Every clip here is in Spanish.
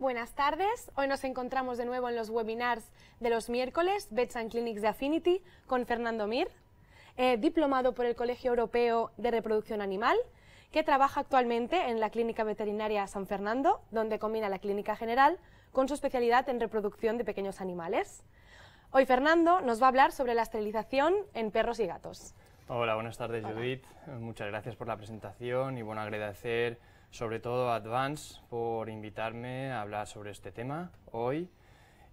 Buenas tardes. Hoy nos encontramos de nuevo en los webinars de los miércoles Vets and Clinics de Affinity con Fernando Mir, eh, diplomado por el Colegio Europeo de Reproducción Animal, que trabaja actualmente en la Clínica Veterinaria San Fernando, donde combina la clínica general con su especialidad en reproducción de pequeños animales. Hoy Fernando nos va a hablar sobre la esterilización en perros y gatos. Hola, buenas tardes Judith. Muchas gracias por la presentación y bueno, agradecer sobre todo a Advance por invitarme a hablar sobre este tema hoy.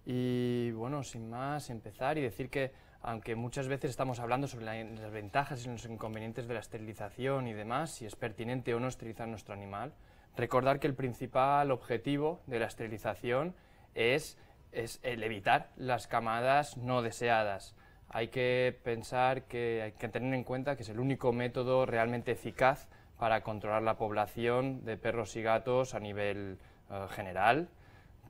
Y bueno, sin más, empezar y decir que aunque muchas veces estamos hablando sobre las ventajas y los inconvenientes de la esterilización y demás, si es pertinente o no esterilizar nuestro animal, recordar que el principal objetivo de la esterilización es, es el evitar las camadas no deseadas. Hay que pensar que hay que tener en cuenta que es el único método realmente eficaz para controlar la población de perros y gatos a nivel eh, general,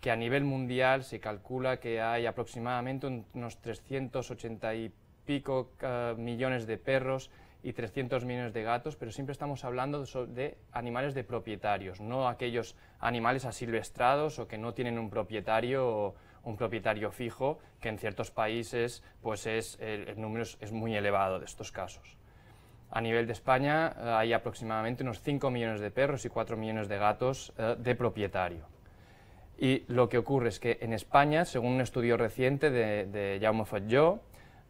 que a nivel mundial se calcula que hay aproximadamente unos 380 y pico eh, millones de perros y 300 millones de gatos, pero siempre estamos hablando de animales de propietarios, no aquellos animales asilvestrados o que no tienen un propietario o un propietario fijo, que en ciertos países pues el, número es muy elevado de estos casos. A nivel de España eh, hay aproximadamente unos 5 millones de perros y 4 millones de gatos eh, de propietario. Y lo que ocurre es que en España, según un estudio reciente de, de Jaume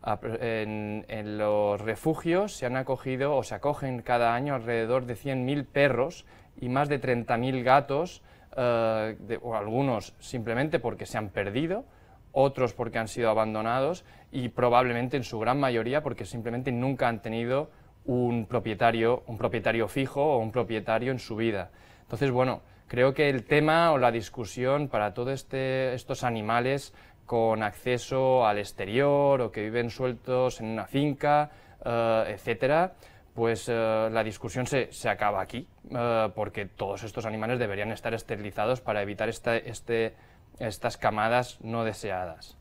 en, los refugios se han acogido o se acogen cada año alrededor de 100.000 perros y más de 30.000 gatos, eh, o algunos simplemente porque se han perdido, otros porque han sido abandonados y probablemente en su gran mayoría porque simplemente nunca han tenido un propietario, un propietario fijo o un propietario en su vida. Entonces, bueno, creo que el tema o la discusión para todos este, estos animales con acceso al exterior o que viven sueltos en una finca, etc., eh, etcétera, pues eh, la discusión se, acaba aquí, eh, porque todos estos animales deberían estar esterilizados para evitar esta, este, estas camadas no deseadas.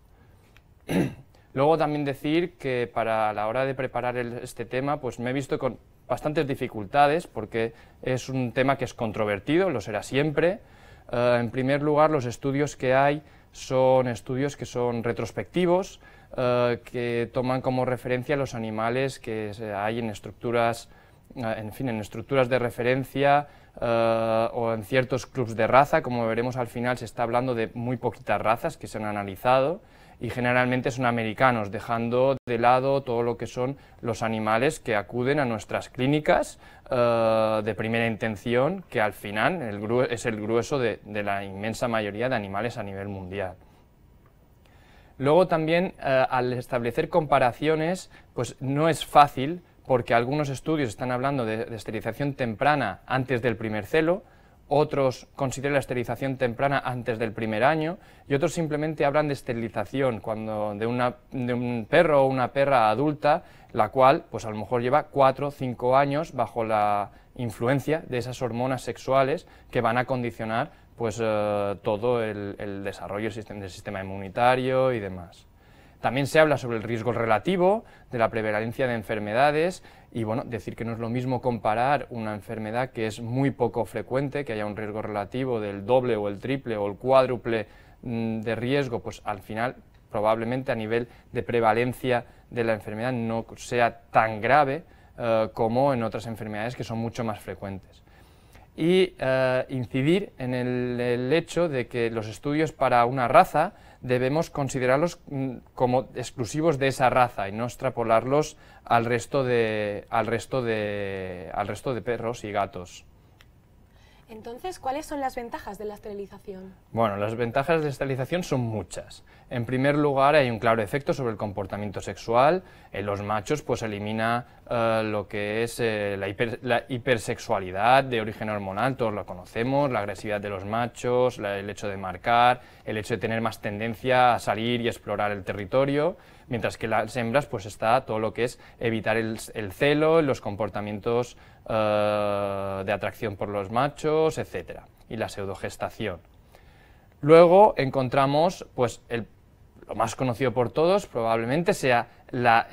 Luego también decir que para la hora de preparar este tema, pues me he visto con bastantes dificultades porque es un tema que es controvertido, lo será siempre. Eh, en primer lugar, los estudios que hay son estudios que son retrospectivos, eh, que toman como referencia los animales que hay en estructuras, eh, en fin, en estructuras de referencia o en ciertos clubs de raza. Como veremos al final, se está hablando de muy poquitas razas que se han analizado y generalmente son americanos, dejando de lado todo lo que son los animales que acuden a nuestras clínicas eh, de primera intención, que al final es el grueso de, la inmensa mayoría de animales a nivel mundial. Luego también eh, al establecer comparaciones, pues no es fácil porque algunos estudios están hablando de, esterilización temprana antes del primer celo, otros consideran la esterilización temprana antes del primer año y otros simplemente hablan de esterilización cuando de, una, de un perro o una perra adulta, la cual pues a lo mejor lleva cuatro o cinco años bajo la influencia de esas hormonas sexuales que van a condicionar pues eh, todo el, el desarrollo del sistema inmunitario y demás. También se habla sobre el riesgo relativo, de la prevalencia de enfermedades y bueno, decir que no es lo mismo comparar una enfermedad que es muy poco frecuente, que haya un riesgo relativo del doble o el triple o el cuádruple mm, de riesgo, pues al final probablemente a nivel de prevalencia de la enfermedad no sea tan grave eh, como en otras enfermedades que son mucho más frecuentes. Y eh, incidir en el hecho de que los estudios para una raza debemos considerarlos mm, como exclusivos de esa raza y no extrapolarlos al resto de, al resto de, al resto de perros y gatos. Entonces, ¿cuáles son las ventajas de la esterilización? Bueno, las ventajas de la esterilización son muchas. En primer lugar, hay un claro efecto sobre el comportamiento sexual. En los machos, pues elimina eh, lo que es eh, la, hipersexualidad de origen hormonal, todos lo conocemos, la agresividad de los machos, el hecho de marcar, el hecho de tener más tendencia a salir y explorar el territorio, mientras que las hembras, pues está todo lo que es evitar el celo, los comportamientos eh, de atracción por los machos, etcétera, Y la pseudogestación. Luego encontramos, pues, lo más conocido por todos probablemente sea la,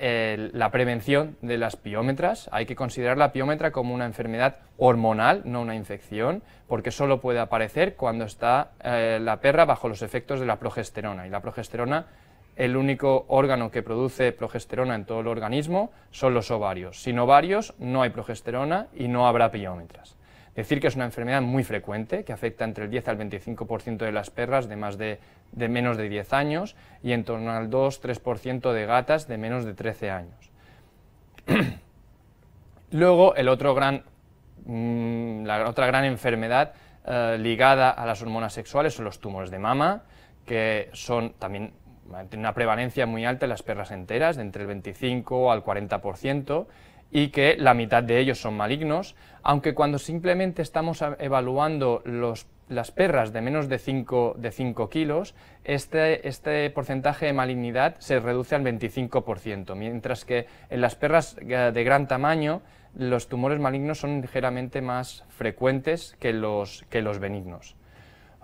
prevención de las piómetras. Hay que considerar la piómetra como una enfermedad hormonal, no una infección, porque solo puede aparecer cuando está eh, la perra bajo los efectos de la progesterona. Y la progesterona el único órgano que produce progesterona en todo el organismo son los ovarios. Sin ovarios no hay progesterona y no habrá Es Decir que es una enfermedad muy frecuente, que afecta entre el 10 al 25% de las perras de, más de, menos de 10 años y en torno al 2-3% de gatas de menos de 13 años. Luego, el otro gran, mm, la otra gran enfermedad eh, ligada a las hormonas sexuales son los tumores de mama, que son también tiene una prevalencia muy alta en las perras enteras, de entre el 25 al 40%, y que la mitad de ellos son malignos, aunque cuando simplemente estamos evaluando las perras de menos de 5, de 5 kilos, este, este, porcentaje de malignidad se reduce al 25%, mientras que en las perras de gran tamaño los tumores malignos son ligeramente más frecuentes que los, que los benignos.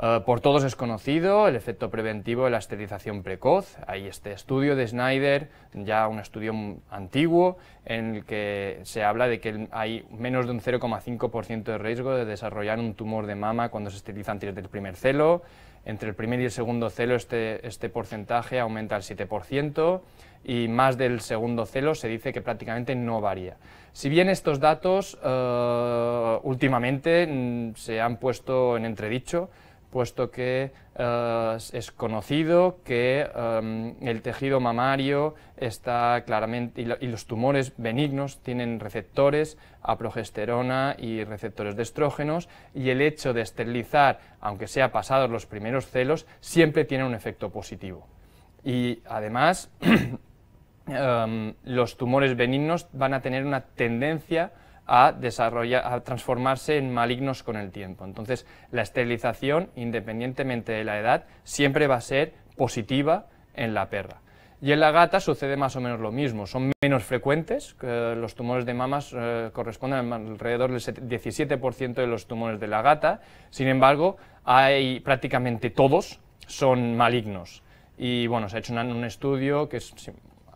Eh, por todos es conocido el efecto preventivo de la esterilización precoz. Hay este estudio de Snyder, ya un estudio antiguo, en el que se habla de que hay menos de un 0,5% de riesgo de desarrollar un tumor de mama cuando se esteriliza antes del primer celo. Entre el primer y el segundo celo este, este porcentaje aumenta al 7% y más del segundo celo se dice que prácticamente no varía. Si bien estos datos eh, últimamente mm, se han puesto en entredicho, puesto que eh, es conocido que eh, el tejido mamario está claramente, y, los tumores benignos tienen receptores a progesterona y receptores de estrógenos, y el hecho de esterilizar, aunque sea pasados los primeros celos, siempre tiene un efecto positivo. Y además, em, los tumores benignos van a tener una tendencia a, desarrollar, a transformarse en malignos con el tiempo. Entonces, la esterilización, independientemente de la edad, siempre va a ser positiva en la perra. Y en la gata sucede más o menos lo mismo, son menos frecuentes, los tumores de mamas eh, corresponden alrededor del 17% de los tumores de la gata, sin embargo, hay prácticamente todos son malignos. Y bueno, se ha hecho un, un estudio que es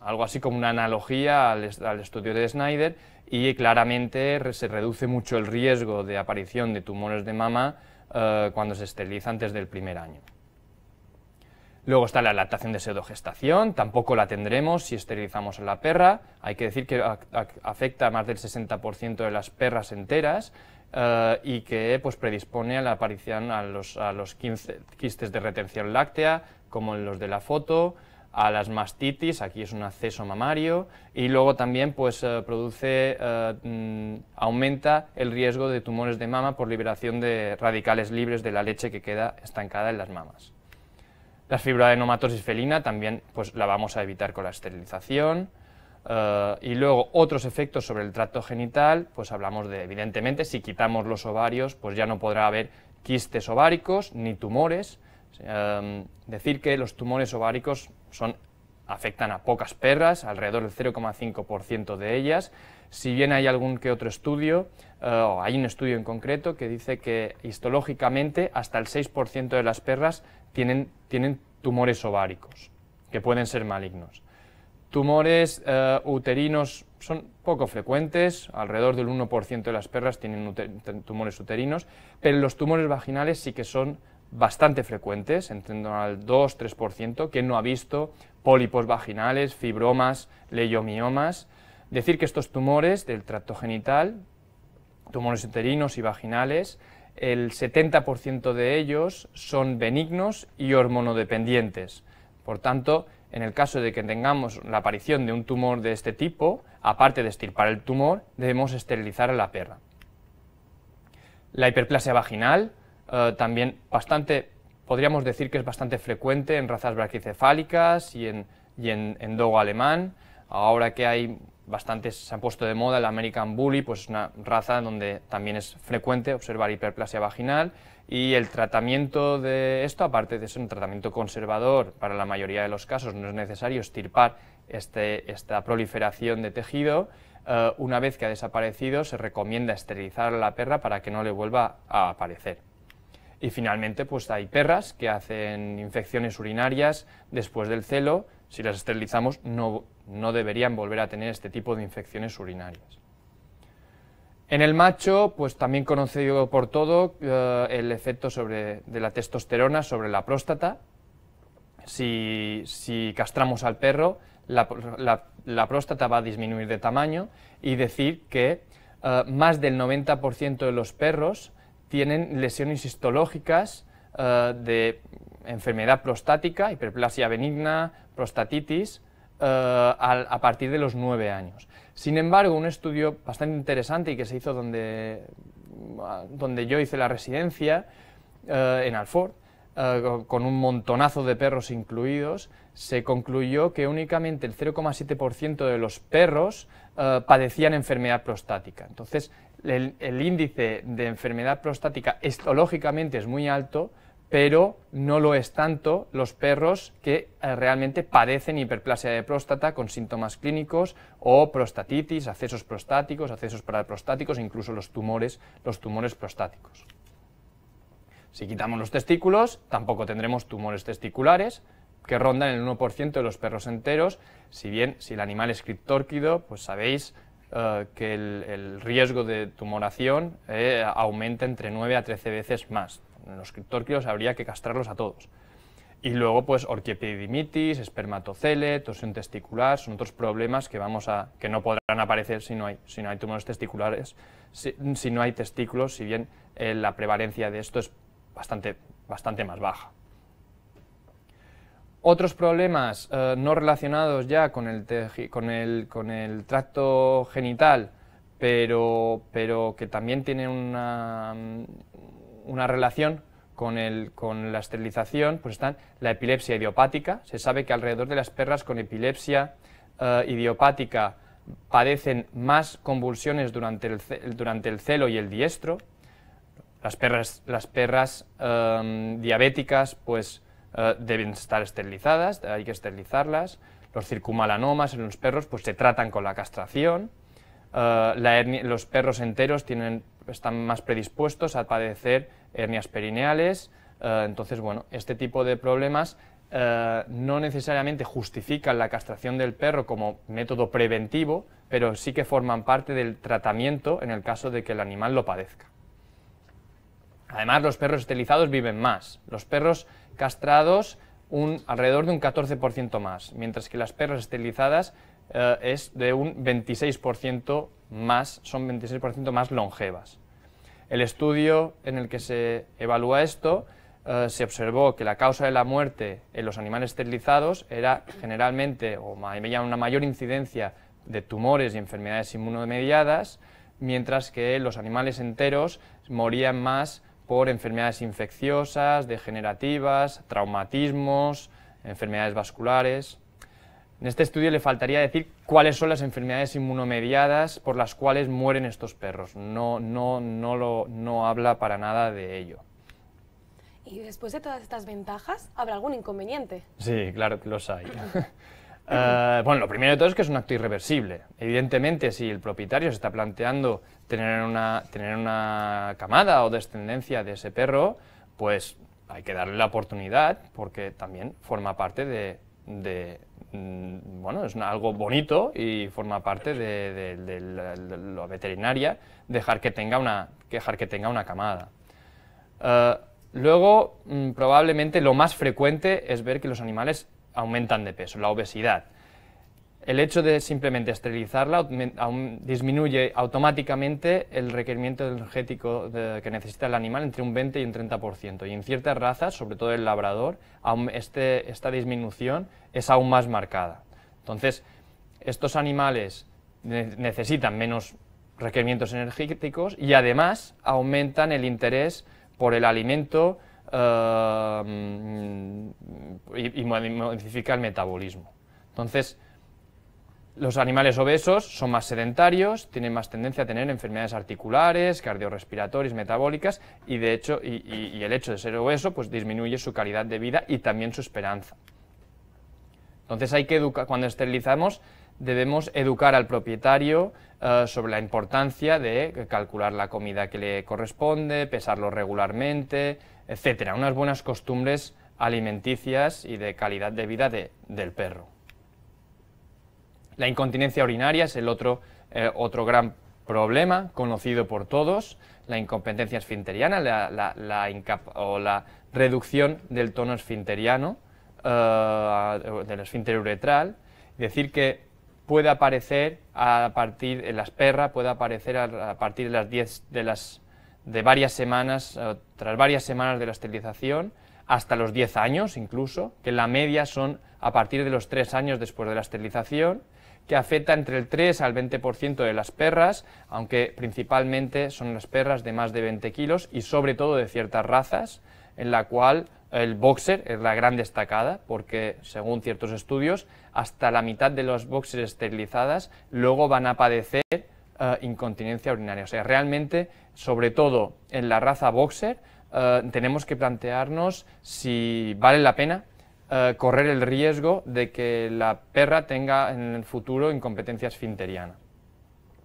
algo así como una analogía al, estudio de Snyder y claramente se reduce mucho el riesgo de aparición de tumores de mama eh, cuando se esteriliza antes del primer año. Luego está la lactación de pseudogestación, tampoco la tendremos si esterilizamos a la perra. Hay que decir que afecta a más del 60% de las perras enteras eh, y que pues, predispone a la aparición a los, quistes de retención láctea, como en los de la foto, a las mastitis, aquí es un acceso mamario, y luego también pues, eh, produce, eh, mm, aumenta el riesgo de tumores de mama por liberación de radicales libres de la leche que queda estancada en las mamas. La fibra fibroadenomatosis felina también pues, la vamos a evitar con la esterilización. Eh, y luego otros efectos sobre el tracto genital, pues hablamos de, evidentemente, si quitamos los ovarios, pues ya no podrá haber quistes ováricos ni tumores, Em, decir que los tumores ováricos afectan a pocas perras, alrededor del 0,5% de ellas. Si bien hay algún que otro estudio, eh, o hay un estudio en concreto que dice que histológicamente hasta el 6% de las perras tienen, tumores ováricos, que pueden ser malignos. Tumores eh, uterinos son poco frecuentes, alrededor del 1% de las perras tienen tumores uterinos, pero los tumores vaginales sí que son bastante frecuentes, entiendo al 2-3%, quien no ha visto pólipos vaginales, fibromas, leiomiomas. Decir que estos tumores del tracto genital, tumores uterinos y vaginales, el 70% de ellos son benignos y hormonodependientes. Por tanto, en el caso de que tengamos la aparición de un tumor de este tipo, aparte de estirpar el tumor, debemos esterilizar a la perra. La hiperplasia vaginal, eh, también bastante, podríamos decir que es bastante frecuente en razas braquicefálicas y en, y en, dogo alemán. Ahora que hay bastantes, se han puesto de moda el American Bully, pues es una raza donde también es frecuente observar hiperplasia vaginal y el tratamiento de esto, aparte de ser un tratamiento conservador, para la mayoría de los casos no es necesario estirpar este, esta proliferación de tejido. Eh, una vez que ha desaparecido, se recomienda esterilizar a la perra para que no le vuelva a aparecer. Y finalmente, pues hay perras que hacen infecciones urinarias después del celo. Si las esterilizamos, no, deberían volver a tener este tipo de infecciones urinarias. En el macho, pues también conocido por todo eh, el efecto de la testosterona sobre la próstata. Si, castramos al perro, la, próstata va a disminuir de tamaño y decir que eh, más del 90% de los perros tienen lesiones histológicas eh, de enfermedad prostática, hiperplasia benigna, prostatitis, eh, a partir de los 9 años. Sin embargo, un estudio bastante interesante y que se hizo donde, donde yo hice la residencia, eh, en Alfort, con un montonazo de perros incluidos, se concluyó que únicamente el 0,7% de los perros padecían enfermedad prostática. Entonces, el, índice de enfermedad prostática histológicamente es muy alto, pero no lo es tanto los perros que eh, realmente padecen hiperplasia de próstata con síntomas clínicos o prostatitis, accesos prostáticos, accesos paraprostáticos, incluso los tumores, los tumores prostáticos. Si quitamos los testículos, tampoco tendremos tumores testiculares, que rondan el 1% de los perros enteros, si bien si el animal es criptórquido, pues sabéis eh, que el, riesgo de tumoración eh, aumenta entre 9 a 13 veces más. Los criptórquidos habría que castrarlos a todos. Y luego, pues, orquiepididimitis, espermatocele, torsión testicular, son otros problemas que, vamos a, que no podrán aparecer si no hay, si no hay tumores testiculares, si, no hay testículos, si bien eh, la prevalencia de esto es bastante, bastante más baja. Otros problemas eh, no relacionados ya con el, tracto genital, pero, que también tienen una, mm, relación con, la esterilización, pues están la epilepsia idiopática. Se sabe que alrededor de las perras con epilepsia eh, idiopática padecen más convulsiones durante el, celo y el diestro. Las perras, em, diabéticas, pues eh, deben estar esterilizadas, hay que esterilizarlas. Los circumalanomas en los perros pues, se tratan con la castración. Eh, los perros enteros tienen, están más predispuestos a padecer hernias perineales. Eh, entonces, bueno, este tipo de problemas no necesariamente justifican la castración del perro como método preventivo, pero sí que forman parte del tratamiento en el caso de que el animal lo padezca. Además, los perros esterilizados viven más. Los perros castrados un, alrededor de un 14% más, mientras que las perras esterilizadas eh, es de un 26% más, son 26% más longevas. El estudio en el que se evalúa esto eh, se observó que la causa de la muerte en los animales esterilizados era generalmente o había una mayor incidencia de tumores y enfermedades inmunomediadas, mientras que los animales enteros morían más por enfermedades infecciosas, degenerativas, traumatismos, enfermedades vasculares. En este estudio le faltaría decir cuáles son las enfermedades inmunomediadas por las cuales mueren estos perros. No, no, no, lo, no habla para nada de ello. ¿Y después de todas estas ventajas, habrá algún inconveniente? Sí, claro que los hay. Ah, bueno, lo primero de todo es que es un acto irreversible. Evidentemente, si el propietario se está planteando tener una, camada o descendencia de ese perro, pues hay que darle la oportunidad porque también forma parte de, mm, bueno, es algo bonito y forma parte de, la, veterinaria dejar que tenga una, dejar que tenga una camada. Ah, luego, mm, probablemente lo más frecuente es ver que los animales aumentan de peso, la obesidad. El hecho de simplemente esterilizarla disminuye automáticamente el requerimiento energético que necesita el animal entre un 20 y un 30%. Y en ciertas razas, sobre todo el labrador, este, esta disminución es aún más marcada. Entonces, estos animales necesitan menos requerimientos energéticos y además aumentan el interés por el alimento, y, modifica el metabolismo. Entonces, los animales obesos son más sedentarios, tienen más tendencia a tener enfermedades articulares, cardiorrespiratorias, metabólicas, y de hecho, y, el hecho de ser obeso, pues disminuye su calidad de vida y también su esperanza. Entonces hay que educar, cuando esterilizamos, debemos educar al propietario eh, sobre la importancia de calcular la comida que le corresponde, pesarlo regularmente, etcétera, unas buenas costumbres alimenticias y de calidad de vida del perro. La incontinencia urinaria es el otro, eh, otro gran problema conocido por todos, la incompetencia esfinteriana la, o la reducción del tono esfinteriano, eh, del esfínter uretral, decir que puede aparecer a partir, en las perras, puede aparecer a, partir de las 10 de las de varias semanas, eh, tras varias semanas de la esterilización, hasta los 10 años incluso, que la media son a partir de los 3 años después de la esterilización, que afecta entre el 3 al 20% de las perras, aunque principalmente son las perras de más de 20 kilos y sobre todo de ciertas razas, en la cual el boxer es la gran destacada, porque según ciertos estudios, hasta la mitad de los boxers esterilizadas luego van a padecer eh, incontinencia urinaria. O sea, realmente, sobre todo en la raza boxer, eh, tenemos que plantearnos si vale la pena eh, correr el riesgo de que la perra tenga en el futuro incompetencia esfinteriana.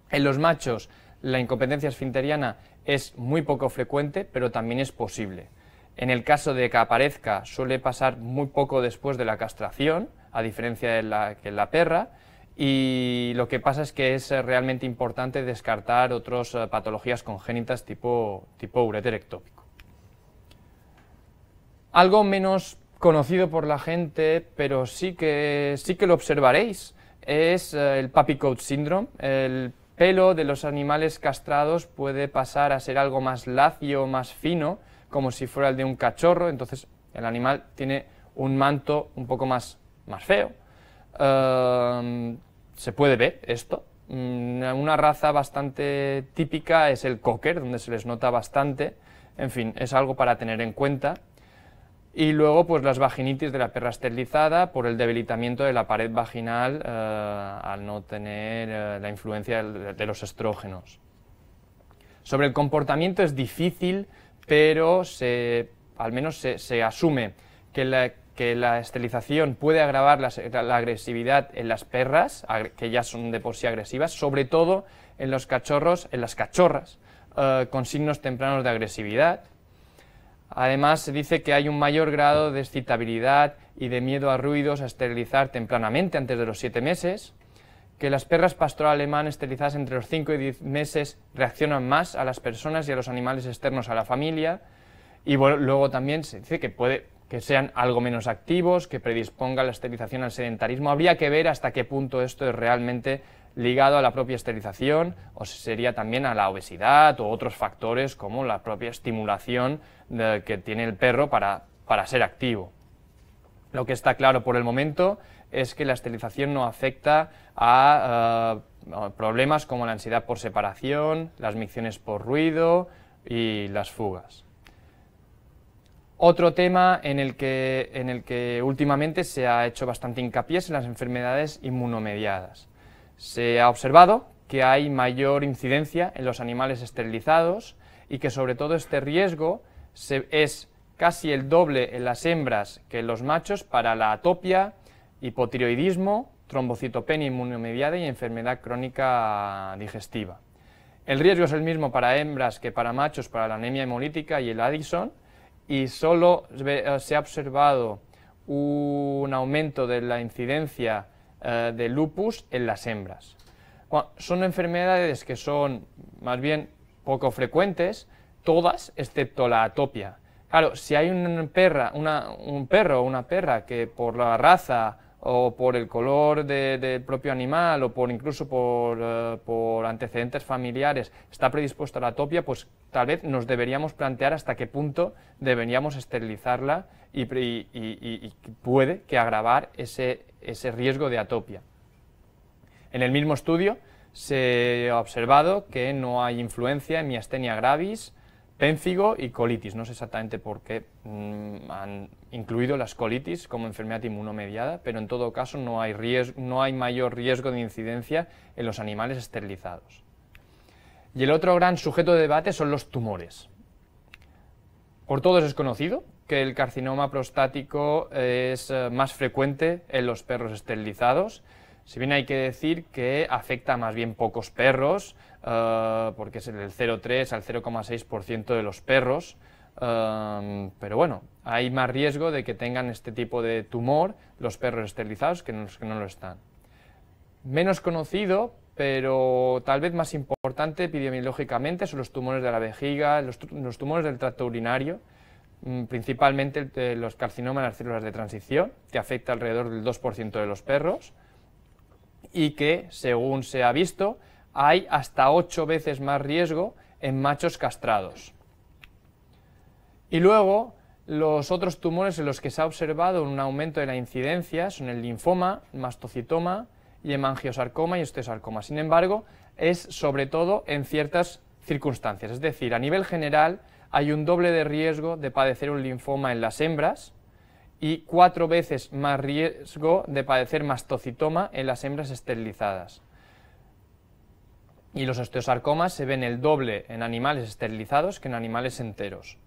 En los machos, la incompetencia esfinteriana es muy poco frecuente, pero también es posible. En el caso de que aparezca, suele pasar muy poco después de la castración, a diferencia de la que la perra, y lo que pasa es que es eh, realmente importante descartar otras eh, patologías congénitas tipo, tipo ureter ectópico. Algo menos conocido por la gente, pero sí que, lo observaréis, es eh, el Papicoat Syndrome. El pelo de los animales castrados puede pasar a ser algo más lacio, más fino, como si fuera el de un cachorro, entonces el animal tiene un manto un poco más feo, Em, se puede ver esto. Mm, una raza bastante típica es el cocker, donde se les nota bastante. En fin, es algo para tener en cuenta. Y luego, pues las vaginitis de la perra esterilizada por el debilitamiento de la pared vaginal eh, al no tener eh, la influencia de, los estrógenos. Sobre el comportamiento es difícil, pero se, al menos se, se asume que la, que la esterilización puede agravar la, agresividad en las perras, que ya son de por sí agresivas, sobre todo en los cachorros, en las cachorras, eh, con signos tempranos de agresividad. Además, se dice que hay un mayor grado de excitabilidad y de miedo a ruidos a esterilizar tempranamente, antes de los siete meses, que las perras pastor alemán esterilizadas entre los 5 y 10 meses reaccionan más a las personas y a los animales externos a la familia, y luego también se dice que puede, que sean algo menos activos, que predisponga la esterilización al sedentarismo. Habría que ver hasta qué punto esto es realmente ligado a la propia esterilización o si sería también a la obesidad o otros factores como la propia estimulación que tiene el perro para, ser activo. Lo que está claro por el momento es que la esterilización no afecta a eh, problemas como la ansiedad por separación, las micciones por ruido y las fugas. Otro tema en el, que, en el que últimamente se ha hecho bastante hincapié es en las enfermedades inmunomediadas. Se ha observado que hay mayor incidencia en los animales esterilizados y que sobre todo este riesgo es casi el doble en las hembras que en los machos para la atopia, hipotiroidismo, trombocitopenia inmunomediada y enfermedad crónica digestiva. El riesgo es el mismo para hembras que para machos para la anemia hemolítica y el Addison, y solo eh, se ha observado un aumento de la incidencia eh, de lupus en las hembras. Son enfermedades que son más bien poco frecuentes, todas excepto la atopia. Claro, si hay una perra, una, un perro o una perra que por la raza o por el color del propio animal o por incluso por, eh, antecedentes familiares está predispuesto a la atopia pues tal vez nos deberíamos plantear hasta qué punto deberíamos esterilizarla y, puede que agravar ese, ese riesgo de atopia. En el mismo estudio se ha observado que no hay influencia en miastenia gravis Pénfigo y colitis, no sé exactamente por qué mm, han incluido las colitis como enfermedad inmunomediada, pero en todo caso no hay, riesgo, no hay mayor riesgo de incidencia en los animales esterilizados. Y el otro gran sujeto de debate son los tumores. Por todos es conocido que el carcinoma prostático es eh, más frecuente en los perros esterilizados, si bien hay que decir que afecta más bien pocos perros, eh, porque es el 0,3 al 0,6% de los perros. Em, pero bueno, hay más riesgo de que tengan este tipo de tumor los perros esterilizados que los que no lo están. Menos conocido, pero tal vez más importante epidemiológicamente, son los tumores de la vejiga, los, tumores del tracto urinario, mm, principalmente eh, los carcinomas de las células de transición, que afecta alrededor del 2% de los perros, y que, según se ha visto, hay hasta ocho veces más riesgo en machos castrados. Y luego, los otros tumores en los que se ha observado un aumento de la incidencia son el linfoma, mastocitoma y hemangiosarcoma y osteosarcoma. Sin embargo, es sobre todo en ciertas circunstancias, es decir, a nivel general hay un doble de riesgo de padecer un linfoma en las hembras y cuatro veces más riesgo de padecer mastocitoma en las hembras esterilizadas y los osteosarcomas se ven el doble en animales esterilizados que en animales enteros.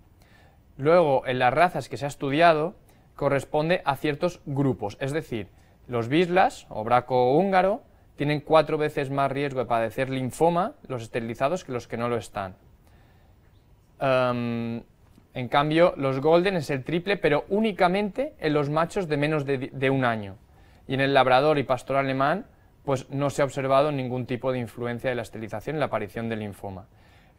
Luego, en las razas que se ha estudiado, corresponde a ciertos grupos, es decir, los bislas o braco húngaro tienen cuatro veces más riesgo de padecer linfoma los esterilizados que los que no lo están. Em, en cambio, los golden es el triple, pero únicamente en los machos de menos de, de un año. Y en el labrador y pastor alemán pues no se ha observado ningún tipo de influencia de la esterilización en la aparición del linfoma.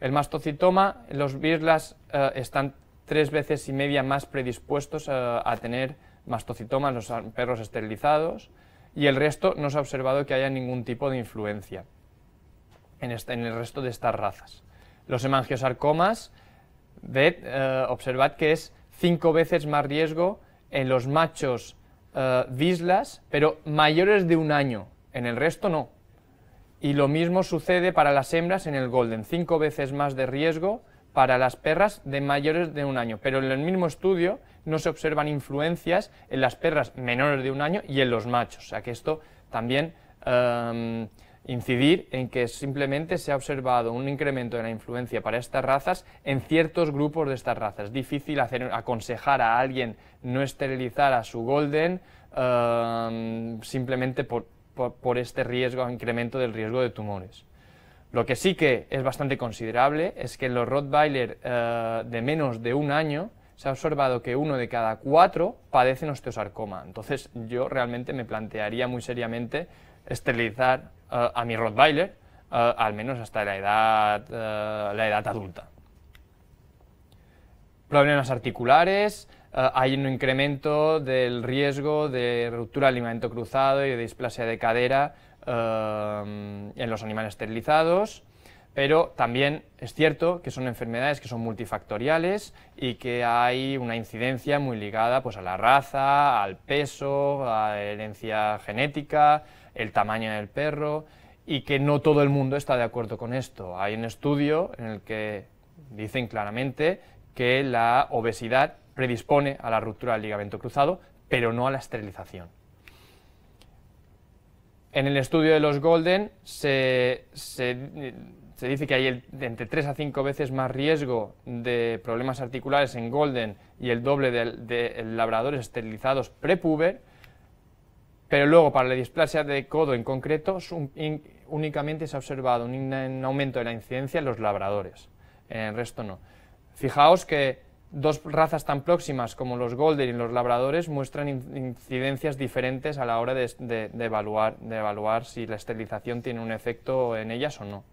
El mastocitoma, los bislas eh, están tres veces y media más predispuestos eh, a tener mastocitomas los perros esterilizados y el resto no se ha observado que haya ningún tipo de influencia en, el resto de estas razas. Los hemangiosarcomas, de, eh, observad que es cinco veces más riesgo en los machos bislas pero mayores de un año en el resto no. Y lo mismo sucede para las hembras en el Golden, cinco veces más de riesgo para las perras de mayores de un año, pero en el mismo estudio no se observan influencias en las perras menores de un año y en los machos. O sea que esto también em, incidir en que simplemente se ha observado un incremento de la influencia para estas razas en ciertos grupos de estas razas. es Difícil aconsejar a alguien no esterilizar a su golden em, simplemente por, por, este riesgo, incremento del riesgo de tumores. Lo que sí que es bastante considerable es que en los Rottweiler eh, de menos de un año se ha observado que uno de cada cuatro padecen osteosarcoma. Entonces yo realmente me plantearía muy seriamente esterilizar eh, a mi Rottweiler, eh, al menos hasta la edad, la edad adulta. Problemas articulares, eh, hay un incremento del riesgo de ruptura del ligamento cruzado y de displasia de cadera eh, en los animales esterilizados, pero también es cierto que son enfermedades que son multifactoriales y que hay una incidencia muy ligada pues, a la raza, al peso, a la herencia genética, el tamaño del perro y que no todo el mundo está de acuerdo con esto. Hay un estudio en el que dicen claramente que la obesidad predispone a la ruptura del ligamento cruzado, pero no a la esterilización. En el estudio de los Golden se, dice que hay entre 3 a 5 veces más riesgo de problemas articulares en Golden y el doble de, labradores esterilizados prepuber, pero luego para la displasia de codo en concreto únicamente se ha observado un, aumento de la incidencia en los labradores, en el resto no. Fijaos que Dos razas tan próximas como los Golden y los Labradores muestran incidencias diferentes a la hora de, evaluar, de evaluar si la esterilización tiene un efecto en ellas o no.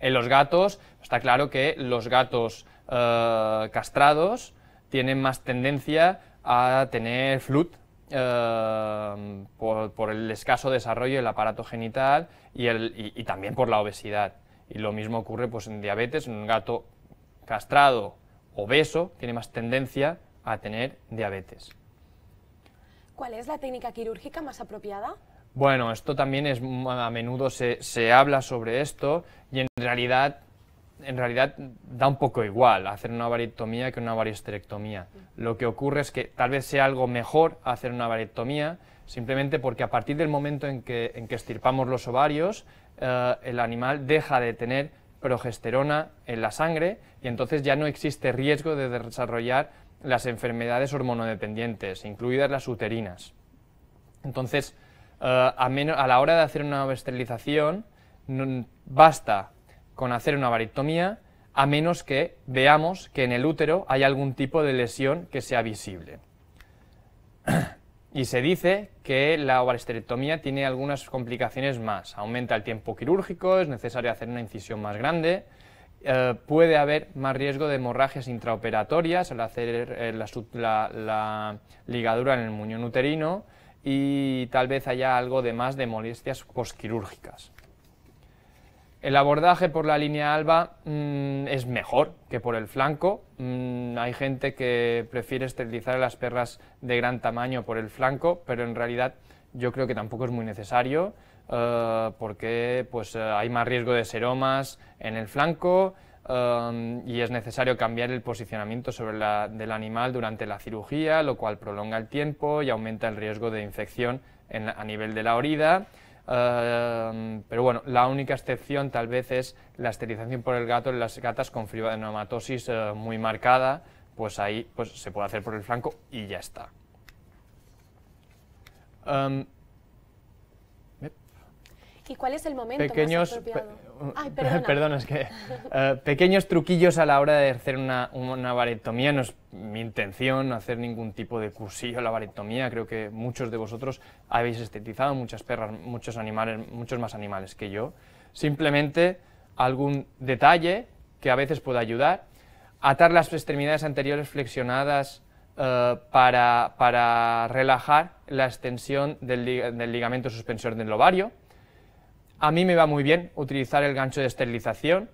En los gatos, está claro que los gatos eh, castrados tienen más tendencia a tener flut eh, por, el escaso desarrollo del aparato genital y, también por la obesidad. Y lo mismo ocurre pues, en diabetes, en un gato castrado obeso tiene más tendencia a tener diabetes. ¿Cuál es la técnica quirúrgica más apropiada? Bueno, esto también es, a menudo se, habla sobre esto y en realidad, en realidad da un poco igual hacer una varitomía que una varisterectomía. Lo que ocurre es que tal vez sea algo mejor hacer una varectomía simplemente porque a partir del momento en que, en que estirpamos los ovarios, eh, el animal deja de tener progesterona en la sangre y entonces ya no existe riesgo de desarrollar las enfermedades hormonodependientes, incluidas las uterinas. Entonces, eh, a, a, la hora de hacer una esterilización, basta con hacer una varictomía a menos que veamos que en el útero hay algún tipo de lesión que sea visible. Y se dice que la ovalesterectomía tiene algunas complicaciones más. Aumenta el tiempo quirúrgico, es necesario hacer una incisión más grande, eh, puede haber más riesgo de hemorragias intraoperatorias al hacer eh, la, ligadura en el muñón uterino y tal vez haya algo de más de molestias posquirúrgicas. El abordaje por la línea alba mm, es mejor que por el flanco. Mm, hay gente que prefiere esterilizar a las perras de gran tamaño por el flanco, pero en realidad yo creo que tampoco es muy necesario eh, porque pues, eh, hay más riesgo de seromas en el flanco eh, y es necesario cambiar el posicionamiento sobre la, del animal durante la cirugía, lo cual prolonga el tiempo y aumenta el riesgo de infección a nivel de la orida Em, pero bueno, la única excepción tal vez es la esterilización por el gato en las gatas con fibromatosis eh, muy marcada, pues ahí pues, se puede hacer por el flanco y ya está. Em, ¿Y cuál es el momento pequeños, que eh, pequeños truquillos a la hora de hacer una, una No es mi intención hacer ningún tipo de cursillo la varectomía. Creo que muchos de vosotros habéis estetizado muchas perras, muchos animales, muchos más animales que yo. Simplemente algún detalle que a veces pueda ayudar. Atar las extremidades anteriores flexionadas eh, para, relajar la extensión del, del, ligamento suspensor del ovario. A mí me va muy bien utilizar el gancho de esterilización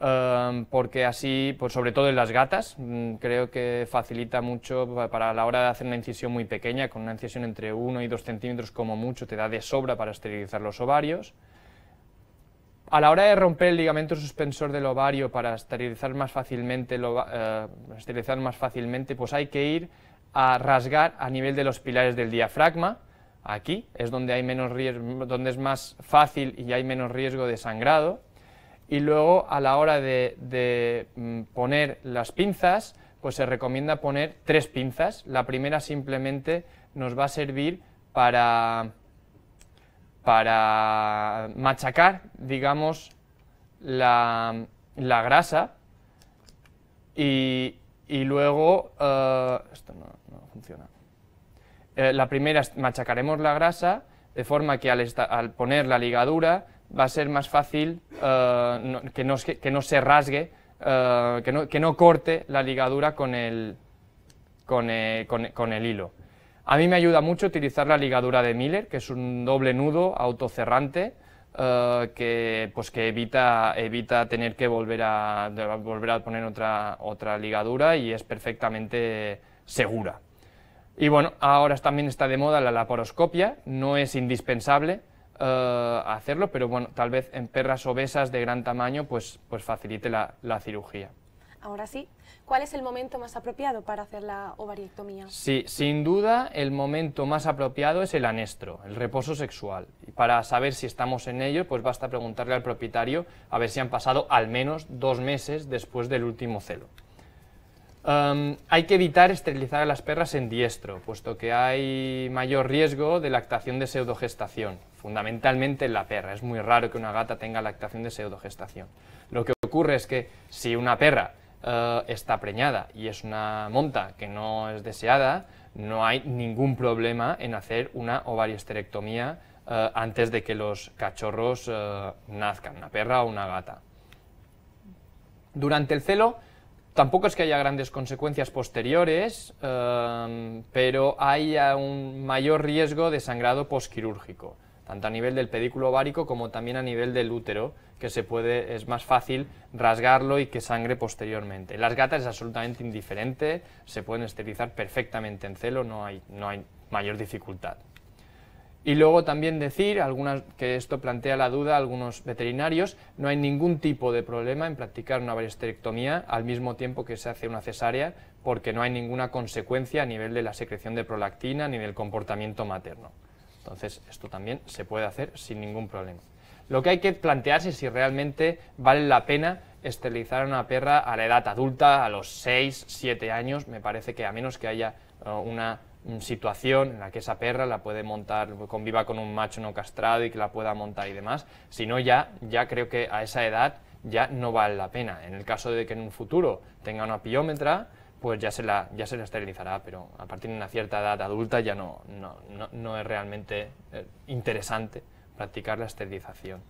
em, porque así, pues sobre todo en las gatas, mm, creo que facilita mucho para la hora de hacer una incisión muy pequeña, con una incisión entre 1 y 2 centímetros como mucho, te da de sobra para esterilizar los ovarios. A la hora de romper el ligamento suspensor del ovario para esterilizar más fácilmente, eh, esterilizar más fácilmente pues hay que ir a rasgar a nivel de los pilares del diafragma, Aquí es donde, hay menos riesgo, donde es más fácil y hay menos riesgo de sangrado. Y luego a la hora de, mm, poner las pinzas, pues se recomienda poner tres pinzas. La primera simplemente nos va a servir para, para machacar, digamos, la, grasa y, luego... Eh, esto no funciona. Eh, la primera es machacaremos la grasa de forma que al, poner la ligadura va a ser más fácil eh, que, no, se rasgue, eh, que, no, corte la ligadura con el, hilo. A mí me ayuda mucho utilizar la ligadura de Miller, que es un doble nudo autocerrante, que, pues evita, tener que volver a, poner otra ligadura y es perfectamente segura. Y bueno, ahora también está de moda la laparoscopia, no es indispensable eh, hacerlo, pero bueno, tal vez en perras obesas de gran tamaño pues, pues, facilite la, la cirugía. Ahora sí, ¿cuál es el momento más apropiado para hacer la ovariectomía? Sí, sin duda el momento más apropiado es el anestro, el reposo sexual. Y para saber si estamos en ello, pues basta preguntarle al propietario a ver si han pasado al menos dos meses después del último celo hay que evitar esterilizar a las perras en diestro, puesto que hay mayor riesgo de lactación de pseudogestación, fundamentalmente en la perra. Es muy raro que una gata tenga lactación de pseudogestación. Lo que ocurre es que si una perra eh, está preñada y es una monta que no es deseada, no hay ningún problema en hacer una ovarioesterectomía eh, antes de que los cachorros eh, nazcan, una perra o una gata. Durante el celo, Tampoco es que haya grandes consecuencias posteriores, em, pero hay un mayor riesgo de sangrado posquirúrgico, tanto a nivel del pedículo ovárico como también a nivel del útero, que se puede, es más fácil rasgarlo y que sangre posteriormente. Las gatas es absolutamente indiferente, se pueden esterilizar perfectamente en celo, no hay, no hay mayor dificultad. Y luego también decir, algunas, que esto plantea la duda a algunos veterinarios, no hay ningún tipo de problema en practicar una baristerectomía al mismo tiempo que se hace una cesárea porque no hay ninguna consecuencia a nivel de la secreción de prolactina ni del comportamiento materno. Entonces, esto también se puede hacer sin ningún problema. Lo que hay que plantearse es si realmente vale la pena esterilizar a una perra a la edad adulta, a los 6, 7 años, me parece que a menos que haya eh, una Mm, situación en la que esa perra la puede montar, conviva con un macho no castrado y que la pueda montar y demás, sino ya, ya creo que a esa edad ya no vale la pena. En el caso de que en un futuro tenga una piómetra, pues ya se la, ya se la esterilizará, pero a partir de una cierta edad adulta ya no, no, no es realmente eh, interesante practicar la esterilización.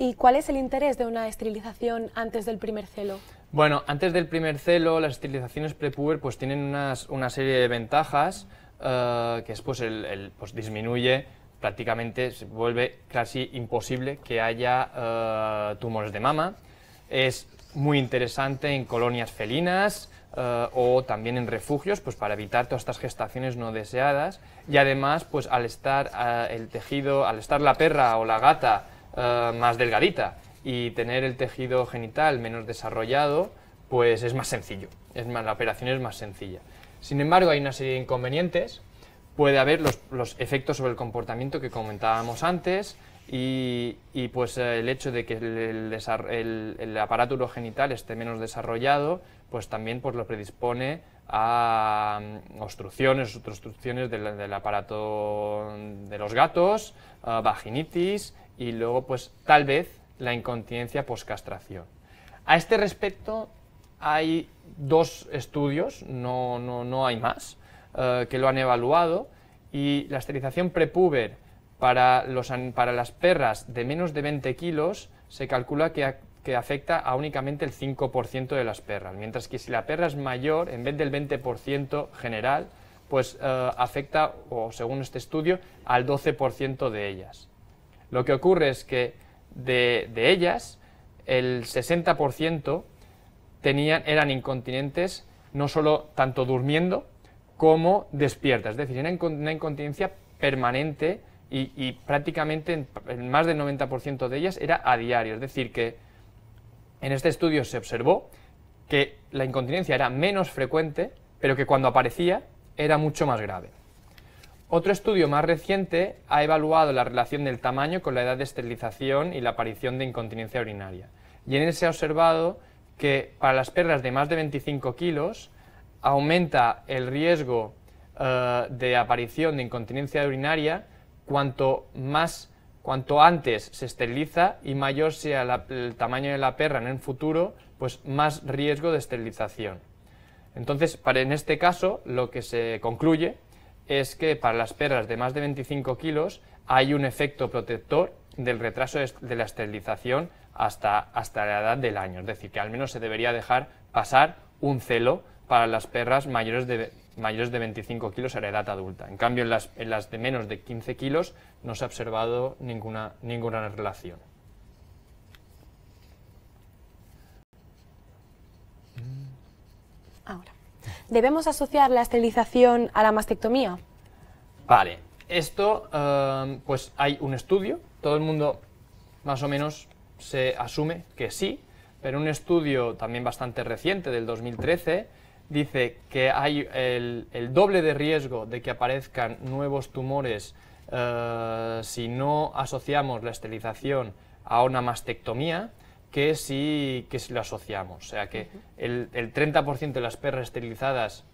¿Y cuál es el interés de una esterilización antes del primer celo? Bueno, antes del primer celo, las esterilizaciones prepuber pues, tienen una serie de ventajas, eh, que es pues, el, disminuye prácticamente, se vuelve casi imposible que haya eh, tumores de mama. Es muy interesante en colonias felinas, eh, o también en refugios, pues para evitar todas estas gestaciones no deseadas. Y además, pues al estar el tejido, al estar la perra o la gata Ah, más delgadita y tener el tejido genital menos desarrollado, pues es más sencillo, la operación es más sencilla. Sin embargo, hay una serie de inconvenientes, puede haber los, efectos sobre el comportamiento que comentábamos antes y, pues eh, el hecho de que el, aparato urogenital esté menos desarrollado, pues también pues, lo predispone a mm, obstrucciones, obstrucciones del, del aparato de los gatos, ah, vaginitis y luego pues tal vez la incontinencia postcastración. A este respecto hay dos estudios, no, hay más, eh, que lo han evaluado y la esterilización prepuber para, para las perras de menos de 20 kilos se calcula que, afecta a únicamente el 5% de las perras, mientras que si la perra es mayor, en vez del 20% general, pues eh, afecta, o según este estudio, al 12% de ellas. Lo que ocurre es que de, ellas, el 60% tenían, eran incontinentes no solo tanto durmiendo como despiertas. Es decir, era una incontinencia permanente y, prácticamente más del 90% de ellas era a diario. Es decir, que en este estudio se observó que la incontinencia era menos frecuente, pero que cuando aparecía era mucho más grave. Otro estudio más reciente ha evaluado la relación del tamaño con la edad de esterilización y la aparición de incontinencia urinaria. Y en él se ha observado que para las perras de más de 25 kilos aumenta el riesgo eh, de aparición de incontinencia urinaria cuanto más cuanto antes se esteriliza y mayor sea el tamaño de la perra en el futuro, pues más riesgo de esterilización. Entonces, para, en este caso, lo que se concluye es que para las perras de más de 25 kilos hay un efecto protector del retraso de la esterilización hasta, hasta la edad del año. Es decir, que al menos se debería dejar pasar un celo para las perras mayores de, mayores de 25 kilos a la edad adulta. En cambio, en las, en las de menos de 15 kilos no se ha observado ninguna, ninguna relación. Ahora. ¿Debemos asociar la esterilización a la mastectomía? Vale, esto eh, pues hay un estudio, todo el mundo más o menos se asume que sí, pero un estudio también bastante reciente del 2013 dice que hay el, doble de riesgo de que aparezcan nuevos tumores eh, si no asociamos la esterilización a una mastectomía que si, lo asociamos. O sea que el, 30% de las perras esterilizadas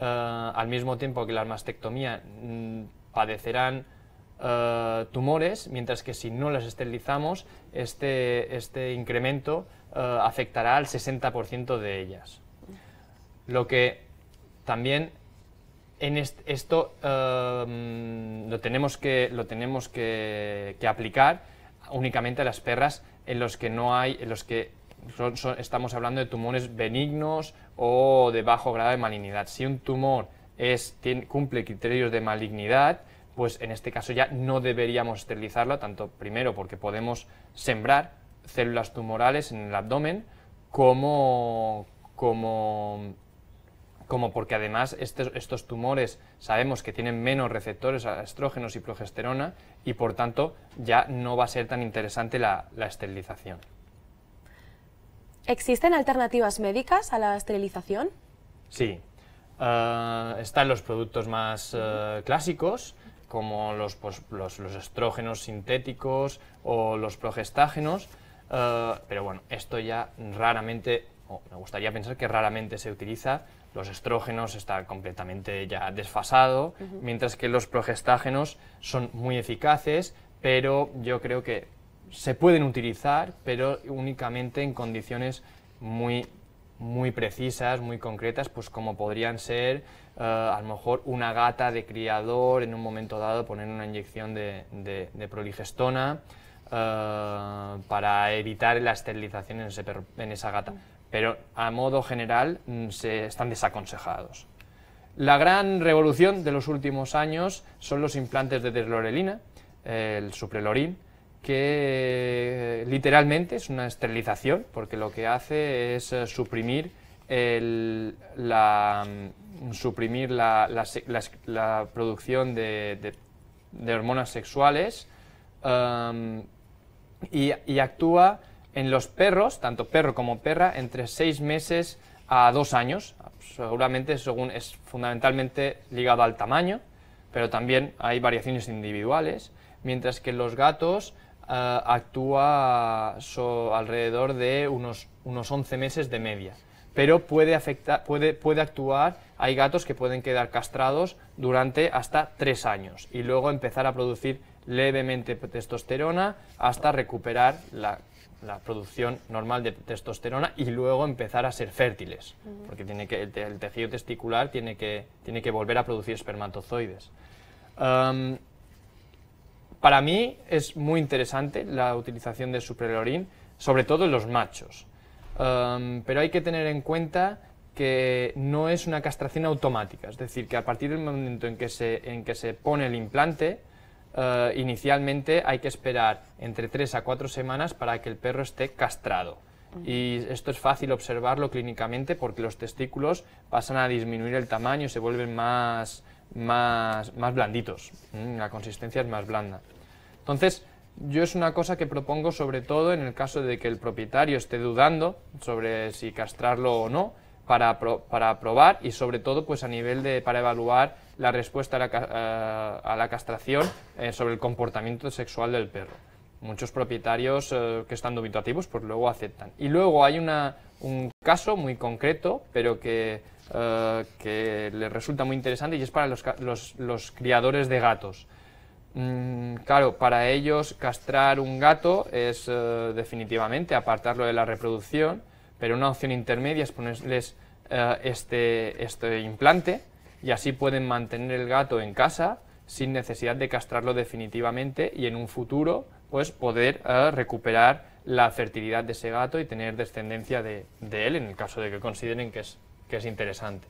eh, al mismo tiempo que la mastectomía mm, padecerán eh, tumores, mientras que si no las esterilizamos, este, este incremento eh, afectará al 60% de ellas. Lo que también en esto lo tenemos que, lo tenemos que aplicar únicamente a las perras en los que no hay, en los que estamos hablando de tumores benignos o de bajo grado de malignidad. Si un tumor cumple criterios de malignidad, pues en este caso ya no deberíamos esterilizarlo, tanto primero porque podemos sembrar células tumorales en el abdomen, como, como como porque además estos, tumores sabemos que tienen menos receptores a estrógenos y progesterona y por tanto ya no va a ser tan interesante la, esterilización. ¿Existen alternativas médicas a la esterilización? Sí. Eh, están los productos más eh, clásicos, como pues, los, estrógenos sintéticos o los progestágenos, eh, pero bueno, esto ya raramente, me gustaría pensar que raramente se utiliza los estrógenos está completamente ya desfasado, mientras que los progestágenos son muy eficaces, pero yo creo que se pueden utilizar, pero únicamente en condiciones muy muy precisas, muy concretas, pues como podrían ser eh, a lo mejor una gata de criador en un momento dado poner una inyección de, proligestona eh, para evitar la esterilización en esa gata pero a modo general mm, se están desaconsejados. La gran revolución de los últimos años son los implantes de deslorelina, el suprelorin, que eh, literalmente es una esterilización, porque lo que hace es eh, mm, suprimir, la, suprimir la, producción de, hormonas sexuales y actúa en los perros, tanto perro como perra, entre seis meses a dos años, seguramente según es fundamentalmente ligado al tamaño, pero también hay variaciones individuales, mientras que en los gatos eh, actúa alrededor de unos, unos 11 meses de media, pero puede, puede, puede actuar, hay gatos que pueden quedar castrados durante hasta 3 años y luego empezar a producir levemente testosterona hasta recuperar la la producción normal de testosterona y luego empezar a ser fértiles, porque tiene que, el, tejido testicular tiene que, tiene que volver a producir espermatozoides. para mí es muy interesante la utilización de suprelorín, sobre todo en los machos, pero hay que tener en cuenta que no es una castración automática, es decir, que a partir del momento en que en que se pone el implante, eh, inicialmente hay que esperar entre 3 a 4 semanas para que el perro esté castrado. Y esto es fácil observarlo clínicamente porque los testículos pasan a disminuir el tamaño y se vuelven más, más, blanditos. Mm, la consistencia es más blanda. Entonces, yo es una cosa que propongo sobre todo en el caso de que el propietario esté dudando sobre si castrarlo o no, para, para probar y sobre todo pues a nivel de para evaluar la respuesta a la, eh, castración eh, sobre el comportamiento sexual del perro. Muchos propietarios eh, que están dubitativos pues luego aceptan. Y luego hay un caso muy concreto, pero que, que les resulta muy interesante y es para los, criadores de gatos. Mm, claro, para ellos castrar un gato es definitivamente apartarlo de la reproducción, pero una opción intermedia es ponerles este, este implante, y así pueden mantener el gato en casa sin necesidad de castrarlo definitivamente y en un futuro pues poder eh, recuperar la fertilidad de ese gato y tener descendencia de, él en el caso de que consideren que es, que es interesante.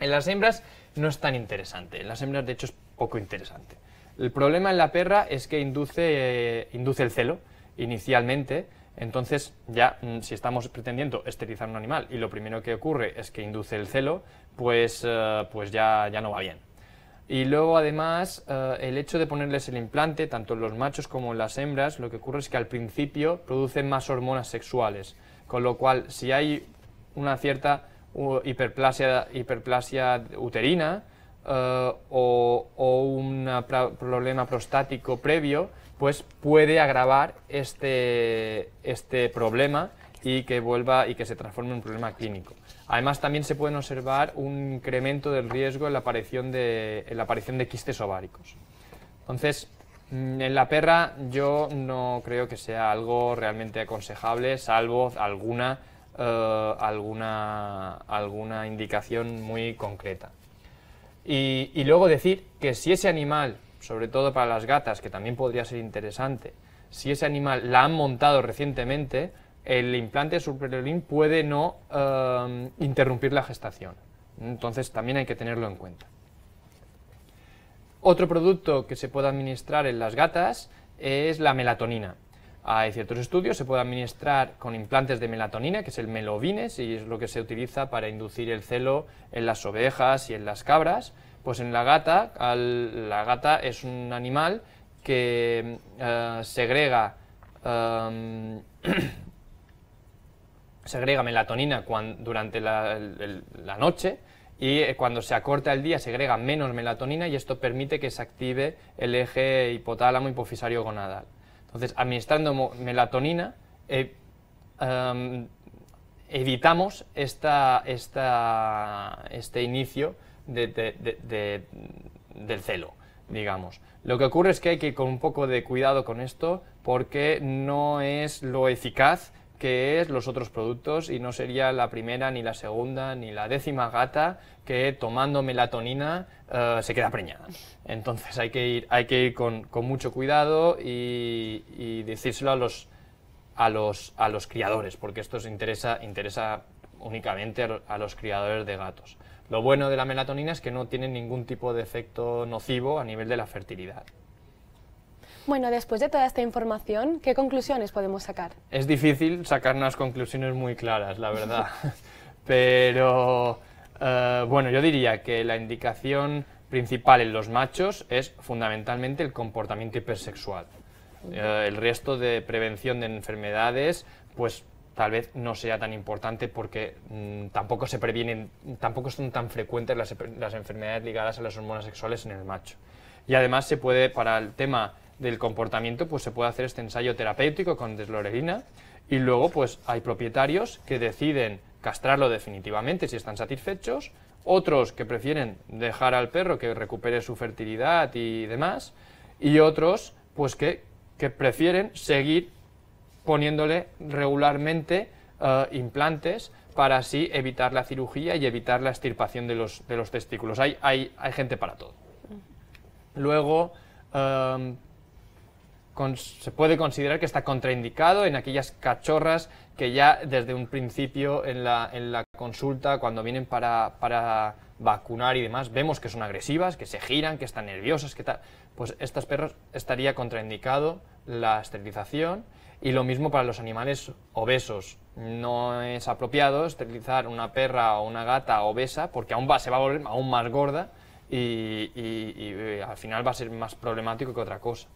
En las hembras no es tan interesante, en las hembras de hecho es poco interesante. El problema en la perra es que induce, eh, induce el celo inicialmente, entonces ya mm, si estamos pretendiendo esterilizar un animal y lo primero que ocurre es que induce el celo, pues, eh, pues ya, no va bien. Y luego, además, eh, el hecho de ponerles el implante, tanto en los machos como en las hembras, lo que ocurre es que al principio producen más hormonas sexuales, con lo cual, si hay una cierta hiperplasia, hiperplasia uterina eh, o, o un problema prostático previo, pues puede agravar este, este problema y que vuelva y que se transforme en un problema clínico. Además, también se pueden observar un incremento del riesgo en la aparición de, la aparición de quistes ováricos. Entonces, mm, en la perra yo no creo que sea algo realmente aconsejable, salvo alguna, eh, alguna, alguna indicación muy concreta. y luego decir que si ese animal, sobre todo para las gatas, que también podría ser interesante, si ese animal la han montado recientemente, el implante subperioril puede no em, interrumpir la gestación. Entonces también hay que tenerlo en cuenta. Otro producto que se puede administrar en las gatas es la melatonina. Hay ciertos estudios, se puede administrar con implantes de melatonina, que es el melovines, y es lo que se utiliza para inducir el celo en las ovejas y en las cabras. Pues en la gata, la gata es un animal que eh, segrega em, se agrega melatonina durante la, noche y eh, cuando se acorta el día se agrega menos melatonina y esto permite que se active el eje hipotálamo hipofisario gonadal. Entonces, administrando melatonina, eh, evitamos esta, esta, este inicio del celo, digamos. Lo que ocurre es que hay que ir con un poco de cuidado con esto porque no es lo eficaz que es los otros productos y no sería la primera, ni la segunda, ni la décima gata que tomando melatonina eh, se queda preñada. Entonces hay que ir, hay que ir con, mucho cuidado y, decírselo a los, a, los, a los criadores, porque esto interesa, interesa únicamente a los criadores de gatos. Lo bueno de la melatonina es que no tiene ningún tipo de efecto nocivo a nivel de la fertilidad. Bueno, después de toda esta información, ¿qué conclusiones podemos sacar? Es difícil sacar unas conclusiones muy claras, la verdad. Pero eh, bueno, yo diría que la indicación principal en los machos es fundamentalmente el comportamiento hipersexual. Eh, el resto de prevención de enfermedades, pues tal vez no sea tan importante porque mm, tampoco se previenen, tampoco son tan frecuentes las, las, enfermedades ligadas a las hormonas sexuales en el macho. Y además se puede, para el tema del comportamiento, pues se puede hacer este ensayo terapéutico con deslorelina y luego pues hay propietarios que deciden castrarlo definitivamente si están satisfechos, otros que prefieren dejar al perro que recupere su fertilidad y demás, y otros pues que, prefieren seguir poniéndole regularmente eh, implantes para así evitar la cirugía y evitar la extirpación de los, de los testículos. Hay, hay, hay gente para todo. Luego, eh, se puede considerar que está contraindicado en aquellas cachorras que ya desde un principio en la, consulta, cuando vienen para, vacunar y demás, vemos que son agresivas, que se giran, que están nerviosas, que tal. Pues estas perros estaría contraindicado la esterilización y lo mismo para los animales obesos. No es apropiado esterilizar una perra o una gata obesa porque aún va, se va a volver aún más gorda y eh, al final va a ser más problemático que otra cosa.